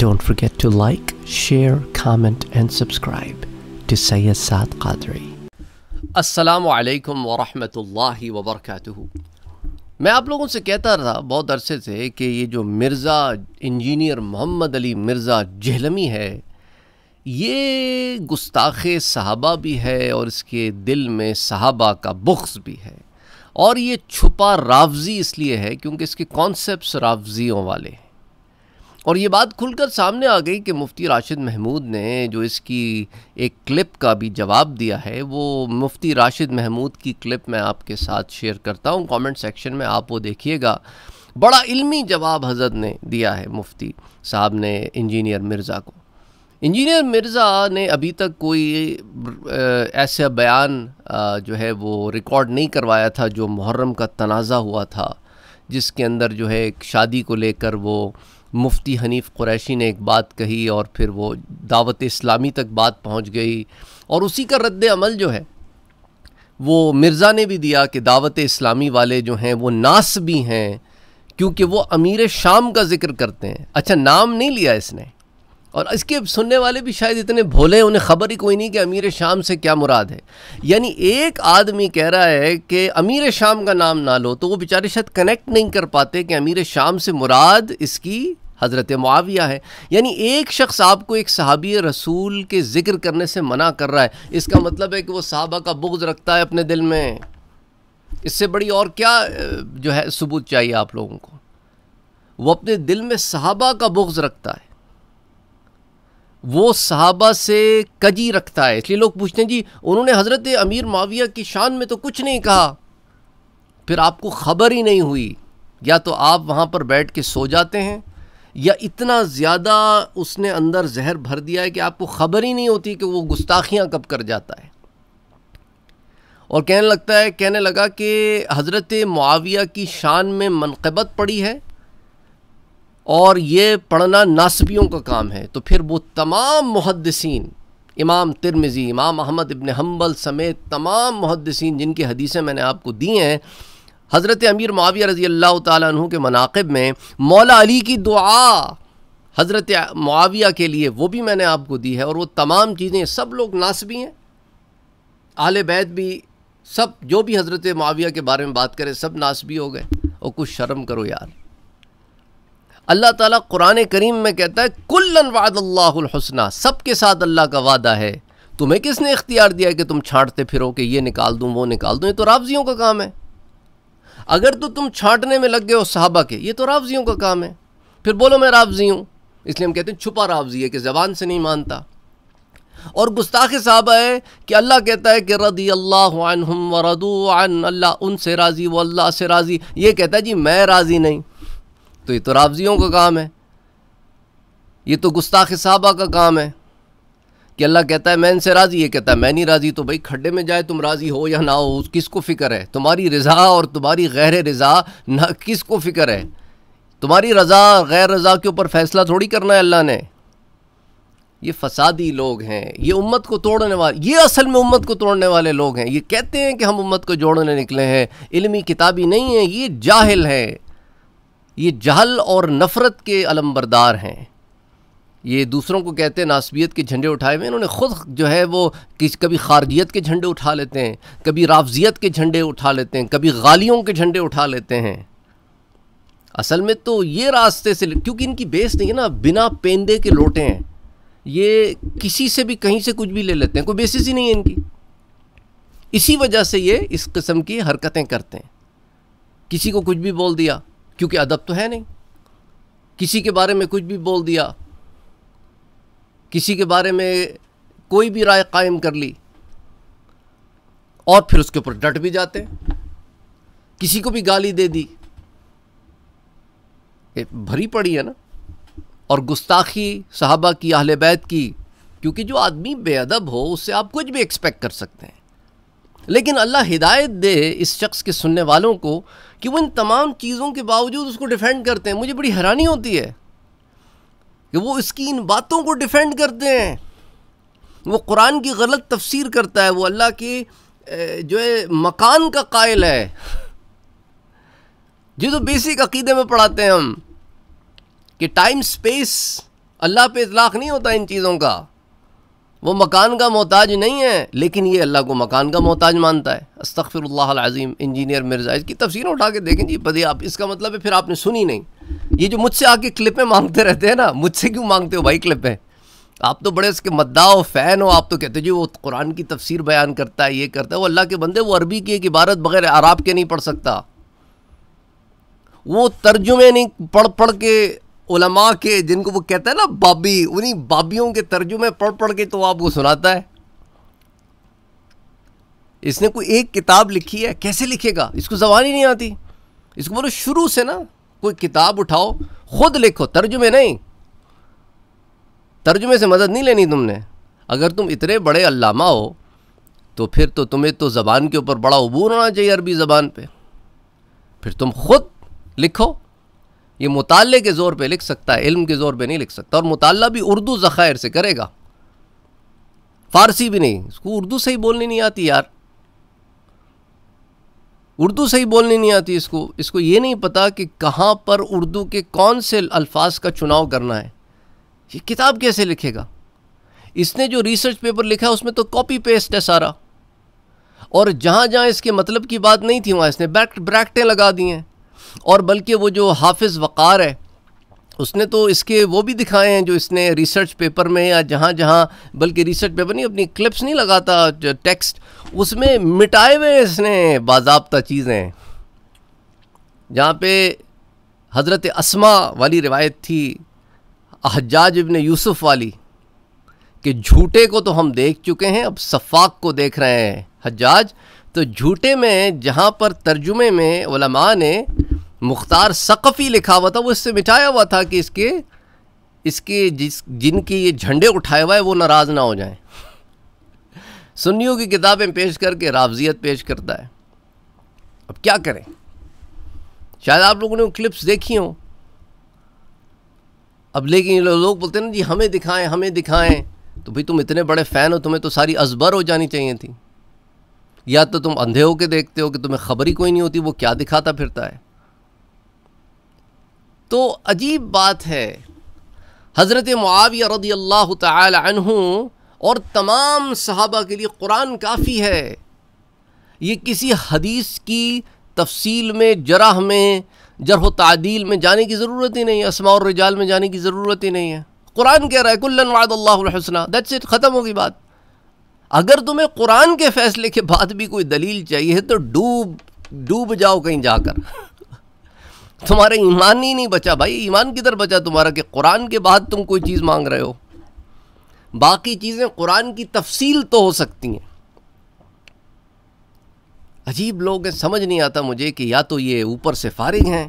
Don't forget to like, share, comment and subscribe to Sayyid Saad Qadri. अस्सलाम वालेकुम वरहमतुल्लाहि वबरकातुहू मैं आप लोगों से कहता रहा बहुत अरसे से कि ये जो मिर्ज़ा इंजीनियर मोहम्मद अली मिर्ज़ा जहलमी है ये गुस्ताख साहबा भी है और इसके दिल में सहाबा का बुख्स भी है और ये छुपा रावजी इसलिए है क्योंकि इसके कॉन्सेप्ट रावजियों वाले हैं और ये बात खुलकर सामने आ गई कि मुफ्ती राशिद महमूद ने जो इसकी एक क्लिप का भी जवाब दिया है वो मुफ्ती राशिद महमूद की क्लिप मैं आपके साथ शेयर करता हूँ कमेंट सेक्शन में आप वो देखिएगा बड़ा इल्मी जवाब हजरत ने दिया है मुफ्ती साहब ने इंजीनियर मिर्ज़ा को इंजीनियर मिर्ज़ा ने अभी तक कोई ऐसा बयान जो है वो रिकॉर्ड नहीं करवाया था जो मुहर्रम का तनाज़ा हुआ था जिसके अंदर जो है एक शादी को लेकर वो मुफ्ती हनीफ कुरैशी ने एक बात कही और फिर वो दावत इस्लामी तक बात पहुंच गई और उसी का रद्द अमल जो है वो मिर्ज़ा ने भी दिया कि दावत इस्लामी वाले जो हैं वो नास भी हैं क्योंकि वो अमीर शाम का जिक्र करते हैं अच्छा नाम नहीं लिया इसने और इसके सुनने वाले भी शायद इतने भोले उन्हें खबर ही कोई नहीं कि अमीर शाम से क्या मुराद है यानी एक आदमी कह रहा है कि अमीर शाम का नाम ना लो तो वो बेचारे शायद कनेक्ट नहीं कर पाते कि अमीर शाम से मुराद इसकी हज़रत मुआविया है यानी एक शख्स आपको एक सहाबी रसूल के ज़िक्र करने से मना कर रहा है इसका मतलब है कि वो सहाबा का बुग्ज़ रखता है अपने दिल में इससे बड़ी और क्या जो है सबूत चाहिए आप लोगों को वो अपने दिल में सहाबा का बुग्ज़ रखता है वो सहाबा से कजी रखता है इसलिए लोग पूछते हैं जी उन्होंने हज़रत अमीर माविया की शान में तो कुछ नहीं कहा फिर आपको ख़बर ही नहीं हुई या तो आप वहाँ पर बैठ के सो जाते हैं या इतना ज़्यादा उसने अंदर जहर भर दिया है कि आपको ख़बर ही नहीं होती कि वो गुस्ताखियाँ कब कर जाता है और कहने लगता है कहने लगा कि हज़रत मुआविया की शान में मनकबत पड़ी है और ये पढ़ना नासबियों का काम है तो फिर वो तमाम मुहदसिन इमाम तिरमिज़ी इमाम अहमद इबन हम्बल समेत तमाम मुहदसिन जिनकी हदीसें मैंने आपको दी हैं हज़रत अमीर माविया रज़ी अल्लाह तु के मनाकब में मौला अली की दुआ हज़रत माविया के लिए वो भी मैंने आपको दी है और वो तमाम चीज़ें सब लोग नासबी हैं आल बैत भी सब जो भी हज़रत माविया के बारे में बात करें सब नासबी हो गए और कुछ शर्म करो यार अल्लाह ताला कुरान करीम में कहता है कुल्लन वाद सब के साथ अल्लाह का वादा है तुम्हें किसने इख्तियार दिया है कि तुम छाँटते फिरो कि ये निकाल दूँ वो निकाल दूँ ये तो रावजियों का काम है अगर तो तुम छांटने में लग गए हो साहबा के ये तो रावजियों का काम है फिर बोलो मैं रावजी हूँ इसलिए हम कहते हैं छुपा रावजी है कि ज़बान से नहीं मानता और गुस्ताख साहबा है कि अल्लाह कहता है कि रदी अल्लाह व उन अल्लाह उनसे राज़ी व अल्लाह से राज़ी ये कहता है जी मैं राज़ी नहीं तो ये तो रावजियों का काम है ये तो गुस्ताख साहबा का काम है कि अल्लाह कहता है मैं इनसे राज़ी ये कहता है मैं नहीं राज़ी तो भाई खड्डे में जाए तुम राज़ी हो या ना हो किस को फ़िक्र है तुम्हारी रज़ा और तुम्हारी गैर रज़ा ना किस को फ़िक्र है तुम्हारी रज़ा गैर रज़ा के ऊपर फ़ैसला थोड़ी करना है अल्लाह ने ये फसादी लोग हैं ये उम्मत को तोड़ने वाले ये असल में उम्मत को तोड़ने वाले लोग हैं ये कहते हैं कि हम उम्मत को जोड़ने निकले हैं इलमी किताबी नहीं है ये जाहिल हैं ये जहल और नफ़रत के अलमबरदार हैं ये दूसरों को कहते हैं नासबियत के झंडे उठाए हुए इन्होंने ख़ुद जो है वो किस कभी खारजियत के झंडे उठा लेते हैं कभी राफजियत के झंडे उठा लेते हैं कभी गालियों के झंडे उठा लेते हैं असल में तो ये रास्ते से क्योंकि इनकी बेस नहीं है ना बिना पेंदे के लोटे हैं ये किसी से भी कहीं से कुछ भी ले लेते हैं कोई बेसिस ही नहीं है इनकी इसी वजह से ये इस किस्म की हरकतें करते हैं किसी को कुछ भी बोल दिया क्योंकि अदब तो है नहीं किसी के बारे में कुछ भी बोल दिया किसी के बारे में कोई भी राय कायम कर ली और फिर उसके ऊपर डट भी जाते हैं किसी को भी गाली दे दी भरी पड़ी है ना और गुस्ताखी साहबा की आहले बैत की क्योंकि जो आदमी बेअदब हो उससे आप कुछ भी एक्सपेक्ट कर सकते हैं लेकिन अल्लाह हिदायत दे इस शख्स के सुनने वालों को कि वो इन तमाम चीज़ों के बावजूद उसको डिफेंड करते हैं मुझे बड़ी हैरानी होती है कि वो इसकी इन बातों को डिफेंड करते हैं वो कुरान की गलत तफसीर करता है वो अल्लाह की जो है मकान का कायल है जो तो बेसिक अकीदे में पढ़ाते हैं हम कि टाइम स्पेस अल्लाह पे इतलाक़ नहीं होता इन चीज़ों का वो मकान का मोहताज नहीं है लेकिन ये अल्लाह को मकान का मोहताज मानता है अस्तफ़िरल्लाज़ीम इंजीनियर मिर्ज़ा इसकी तफसीर उठा के देखें जी बदी आप इसका मतलब है फिर आपने सुनी नहीं ये जो मुझसे आके क्लिपें मांगते रहते हैं ना मुझसे क्यों मांगते हो भाई क्लिपें आप तो बड़े उसके मद्दा हो फ़ैन हो आप तो कहते हो जी वो कुरान की तफसीर बयान करता है ये करता है वो अल्लाह के बंदे वो अरबी की एक इबारत बगैर आराब के नहीं पढ़ सकता वो तर्जुमे नहीं पढ़ पढ़ के उलमा के जिनको वो कहता है ना बाबी उन्हीं बाबियों के तर्जुमे पढ़ पढ़ के तो आपको सुनाता है इसने कोई एक किताब लिखी है कैसे लिखेगा इसको जबान ही नहीं आती इसको बोलो शुरू से ना कोई किताब उठाओ खुद लिखो तर्जुमे नहीं तर्जुमे से मदद नहीं लेनी तुमने अगर तुम इतने बड़े अल्लामा हो तो फिर तो तुम्हें तो ज़बान के ऊपर बड़ा अबूर होना चाहिए अरबी ज़बान पे फिर तुम खुद लिखो ये मुताले के ज़ोर पे लिख सकता है इल्म के ज़ोर पे नहीं लिख सकता और मुताला भी उर्दू ज़ख़ायर से करेगा फ़ारसी भी नहीं उसको उर्दू से ही बोलनी नहीं आती यार उर्दू सही बोलनी नहीं आती इसको इसको ये नहीं पता कि कहाँ पर उर्दू के कौन से अल्फाज का चुनाव करना है ये किताब कैसे लिखेगा इसने जो रिसर्च पेपर लिखा है उसमें तो कॉपी पेस्ट है सारा और जहाँ जहाँ इसके मतलब की बात नहीं थी वहाँ इसने ब्रैक्टें लगा दी हैं और बल्कि वो जो हाफिज़ वक़ार है उसने तो इसके वो भी दिखाए हैं जो इसने रिसर्च पेपर में या जहाँ जहाँ बल्कि रिसर्च पेपर नहीं अपनी क्लिप्स नहीं लगाता टेक्स्ट उसमें मिटाए हुए इसने बाबा चीज़ें जहाँ पे हज़रत असमा वाली रिवायत थी हजाज इबन यूसुफ़ वाली कि झूठे को तो हम देख चुके हैं अब सफाक को देख रहे हैं हजाज तो झूठे में जहाँ पर तर्जुमे में ने मुख्तार सकफ़ी लिखा हुआ था वो इससे मिटाया हुआ था कि इसके इसके जिस जिनके ये झंडे उठाए हुए हैं वो नाराज़ ना हो जाएं सुन्नियों की किताबें पेश करके राफजियत पेश करता है अब क्या करें शायद आप लोगों ने क्लिप्स देखी हों अब लेकिन लोग बोलते हैं ना जी हमें दिखाएं हमें दिखाएं तो भाई तुम इतने बड़े फ़ैन हो तुम्हें तो सारी अजबर हो जानी चाहिए थी या तो तुम अंधे होके देखते हो कि तुम्हें खबर ही कोई नहीं होती वो क्या दिखाता फिरता है तो अजीब बात है हज़रत मुआविया रदी अल्लाह तहूँ और तमाम सहाबा के लिए कुरान काफ़ी है ये किसी हदीस की तफसील में जरा में जरह तदील में जाने की ज़रूरत ही नहीं है असमा और रिजाल में जाने की ज़रूरत ही नहीं है कुरान कह रहा है कुल्लन वादल्लासना दैट्स इट ख़त्म होगी बात अगर तुम्हें कुरान के फ़ैसले के बाद भी कोई दलील चाहिए तो डूब डूब जाओ कहीं जाकर तुम्हारा ईमान ही नहीं बचा भाई ईमान किधर बचा तुम्हारा कि कुरान के बाद तुम कोई चीज़ मांग रहे हो बाकी चीज़ें कुरान की तफसील तो हो सकती हैं अजीब लोग हैं समझ नहीं आता मुझे कि या तो ये ऊपर से फारिग हैं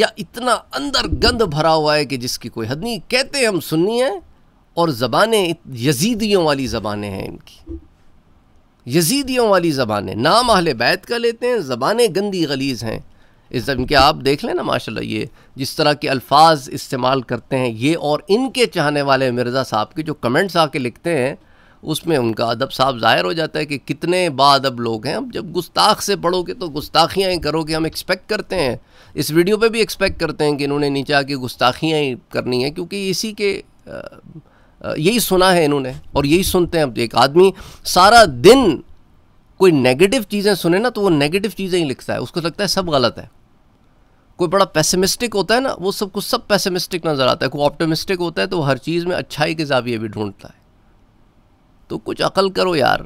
या इतना अंदर गंद भरा हुआ है कि जिसकी कोई हद नहीं कहते हम सुननी हैं और ज़बानें यजीदियों वाली ज़बानें हैं इनकी यजीदियों वाली ज़बानें नाम आहल बैत का लेते हैं ज़बानें गंदी गलीज हैं इस जमीन आप देख लें ना माशा ये जिस तरह के अल्फाज इस्तेमाल करते हैं ये और इनके चाहने वाले मिर्ज़ा साहब के जो कमेंट्स आके लिखते हैं उसमें उनका अदब साहब ज़ाहिर हो जाता है कि कितने बादब लोग हैं अब जब गुस्ताख से पढ़ोगे तो गुस्ताखियाँ ही करोगे हम एक्सपेक्ट करते हैं इस वीडियो पे भी एक्सपेक्ट करते हैं कि इन्होंने नीचे आके गुस्ताखियाँ ही करनी है क्योंकि इसी के यही सुना है इन्होंने और यही सुनते हैं अब एक आदमी सारा दिन कोई नेगेटिव चीज़ें सुने ना तो वो नेगेटिव चीज़ें ही लिखता है उसको लगता है सब गलत है कोई बड़ा पैसिमिस्टिक होता है ना वो सब कुछ सब पैसिमिस्टिक नज़र आता है कोई ऑप्टोमिस्टिक होता है तो हर चीज़ में अच्छाई के जाविये भी ढूंढता है तो कुछ अकल करो यार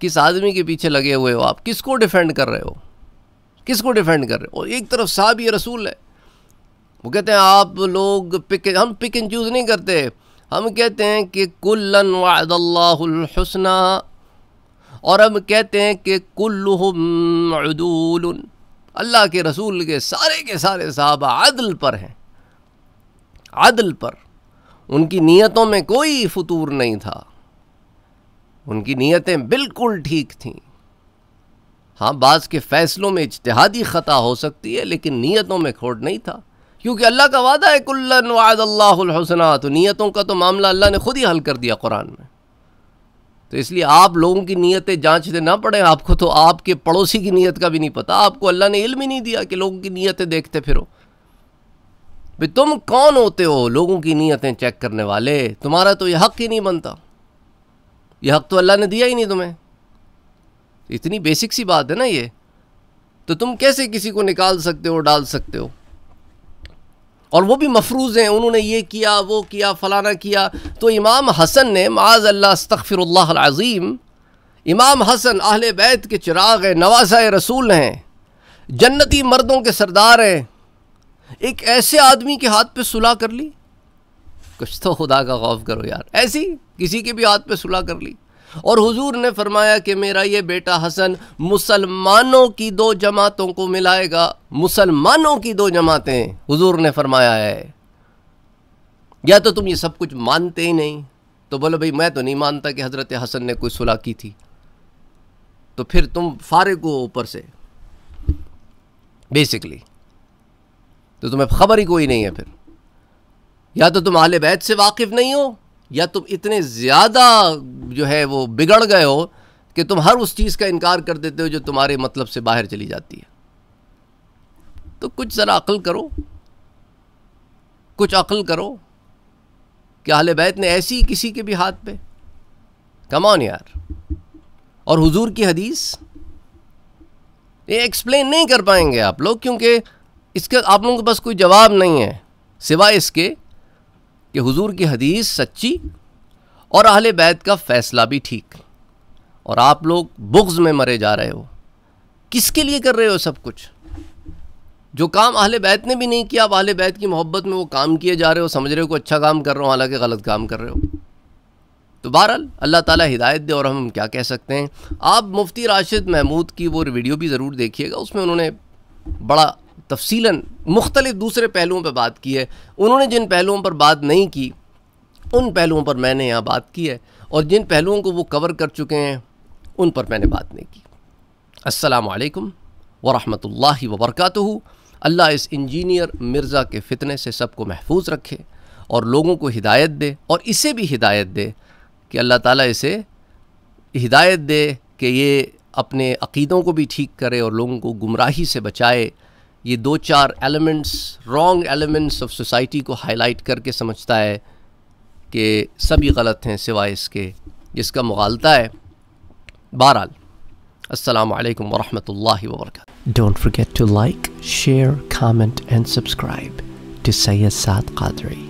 किस आदमी के पीछे लगे हुए हो आप किसको डिफेंड कर रहे हो किसको डिफेंड कर रहे हो और एक तरफ साहब ये रसूल है वो कहते हैं आप लोग पिक हम पिक एंड चूज़ नहीं करते हम कहते हैं कि कुल्लन वादल्लासना और हम कहते हैं कि कुल्लुहुम अदूल अल्लाह के रसूल के सारे के सारे साहबा आदल पर हैं आदल पर उनकी नीयतों में कोई फतूर नहीं था उनकी नीयतें बिल्कुल ठीक थीं हाँ बाज़ के फ़ैसलों में इजतहादी ख़ता हो सकती है लेकिन नीयतों में खोट नहीं था क्योंकि अल्लाह का वादा है कुल्लन वाद अल्लाह हसना तो नीयतों का तो मामला अल्लाह ने खुद ही हल कर दिया कुरान में तो इसलिए आप लोगों की नीयतें जाँचते ना पड़े आपको तो आपके पड़ोसी की नीयत का भी नहीं पता आपको अल्लाह ने इल्म ही नहीं दिया कि लोगों की नीयतें देखते फिरो भाई तुम कौन होते हो लोगों की नीयतें चेक करने वाले तुम्हारा तो यह हक ही नहीं बनता यह हक तो अल्लाह ने दिया ही नहीं तुम्हें इतनी बेसिक सी बात है ना ये तो तुम कैसे किसी को निकाल सकते हो डाल सकते हो और वो भी मफरूज हैं उन्होंने ये किया वो किया फ़लाना किया तो इमाम हसन ने माज अल्लाह अल्लास्तफ़िरल्लाज़ीम इमाम हसन अहल बैत के चिराग हैं नवासा रसूल हैं जन्नती मर्दों के सरदार हैं एक ऐसे आदमी के हाथ पे सुलह कर ली कुछ तो खुदा का खौफ करो यार ऐसी किसी के भी हाथ पे सुलह कर ली और हुजूर ने फरमाया कि मेरा ये बेटा हसन मुसलमानों की दो जमातों को मिलाएगा मुसलमानों की दो जमातें हुजूर ने फरमाया है या तो तुम ये सब कुछ मानते ही नहीं तो बोलो भाई मैं तो नहीं मानता कि हज़रत हसन ने कोई सुलह की थी तो फिर तुम फारिग हो ऊपर से बेसिकली तो तुम्हें खबर ही कोई नहीं है फिर या तो तुम आले बैत से वाकिफ़ नहीं हो या तुम इतने ज़्यादा जो है वो बिगड़ गए हो कि तुम हर उस चीज़ का इनकार कर देते हो जो तुम्हारे मतलब से बाहर चली जाती है तो कुछ ज़रा अक्ल करो कुछ अक्ल करो कि अहल बैत ने ऐसी किसी के भी हाथ पे कमान यार और हुजूर की हदीस ये एक्सप्लेन नहीं कर पाएंगे आप लोग क्योंकि इसका आप लोगों के पास कोई जवाब नहीं है सिवाय इसके कि हुजूर की हदीस सच्ची और अहले बैत का फ़ैसला भी ठीक और आप लोग बुग्ज़ में मरे जा रहे हो किसके लिए कर रहे हो सब कुछ जो काम अहल बैत ने भी नहीं किया आप अहल बैत की मोहब्बत में वो काम किए जा रहे हो समझ रहे हो अच्छा काम कर रहे हो हालांकि गलत काम कर रहे हो तो बहरहाल अल्लाह ताला हिदायत दे और हम क्या कह सकते हैं आप मुफ्ती राशिद महमूद की वो वीडियो भी ज़रूर देखिएगा उसमें उन्होंने बड़ा तफसीला मुख्तलिफ दूसरे पहलुओं पर बात की है उन्होंने जिन पहलुओं पर बात नहीं की उन पहलुओं पर मैंने यहाँ बात की है और जिन पहलुओं को वो कवर कर चुके हैं उन पर मैंने बात नहीं की असलकम वरहमत ला वबरकत अल्लाह इस इंजीनियर मिर्ज़ा के फितने से सबको महफूज रखे और लोगों को हिदायत दे और इसे भी हिदायत दे कि अल्लाह ताला इसे हिदायत दे कि ये अपने अकीदों को भी ठीक करे और लोगों को गुमराही से बचाए ये दो चार elements wrong elements of society को हाईलाइट करके समझता है कि सभी गलत हैं सिवाय इसके जिसका मुगालता है बहरहाल अस्सलाम वालेकुम वरहमतुल्लाहि don't forget to like share comment and subscribe to Syed Saad Qadri